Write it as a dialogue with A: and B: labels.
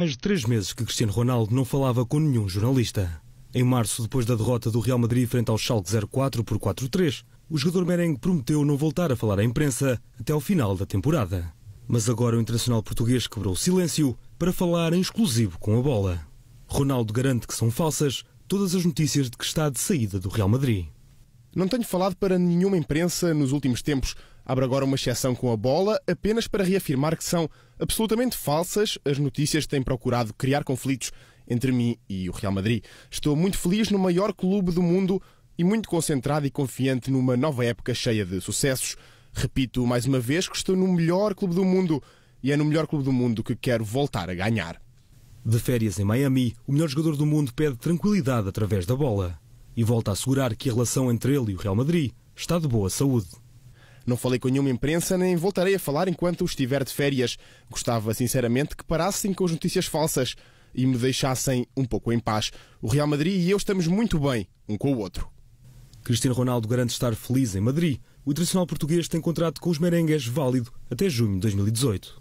A: Mais de três meses que Cristiano Ronaldo não falava com nenhum jornalista. Em março, depois da derrota do Real Madrid frente ao Schalke 04 por 4-3, o jogador merengue prometeu não voltar a falar à imprensa até ao final da temporada. Mas agora o internacional português quebrou o silêncio para falar em exclusivo com a bola. Ronaldo garante que são falsas todas as notícias de que está de
B: saída do Real Madrid. Não tenho falado para nenhuma imprensa nos últimos tempos. Abre agora uma exceção com a bola apenas para reafirmar que são absolutamente falsas as notícias que têm procurado criar conflitos entre mim e o Real Madrid. Estou muito feliz no maior clube do mundo e muito concentrado e confiante numa nova época cheia de sucessos. Repito mais uma vez que estou no melhor clube do mundo e é no melhor clube do mundo que quero voltar a ganhar. De férias em Miami, o melhor jogador do mundo pede tranquilidade através da bola e volta a assegurar que a relação entre ele e o Real Madrid está de boa saúde. Não falei com nenhuma imprensa, nem voltarei a falar enquanto estiver de férias. Gostava sinceramente que parassem com as notícias falsas e me deixassem um pouco em paz. O Real Madrid e eu estamos muito bem, um com o outro. Cristiano Ronaldo garante estar feliz em Madrid. O tradicional português tem contrato com os
A: merengues válido até junho de 2018.